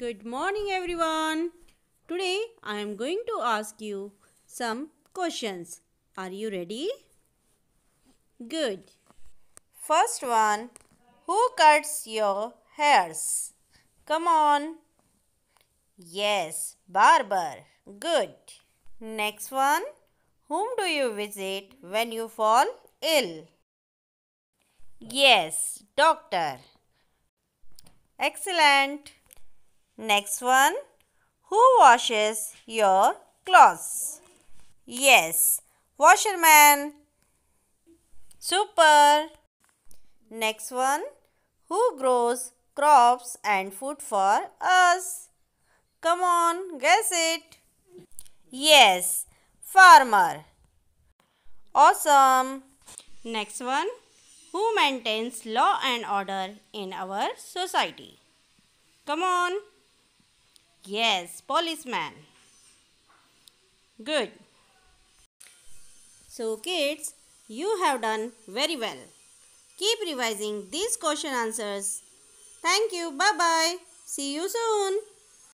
Good morning everyone. Today I am going to ask you some questions. Are you ready? Good. First one, who cuts your hairs? Come on. Yes, barber. Good. Next one, whom do you visit when you fall ill? Yes, doctor. Excellent. Next one. Who washes your clothes? Yes. Washerman. Super. Next one. Who grows crops and food for us? Come on, guess it. Yes. Farmer. Awesome. Next one. Who maintains law and order in our society? Come on. Yes, policeman. Good. So kids, you have done very well. Keep revising these question answers. Thank you. Bye-bye. See you soon.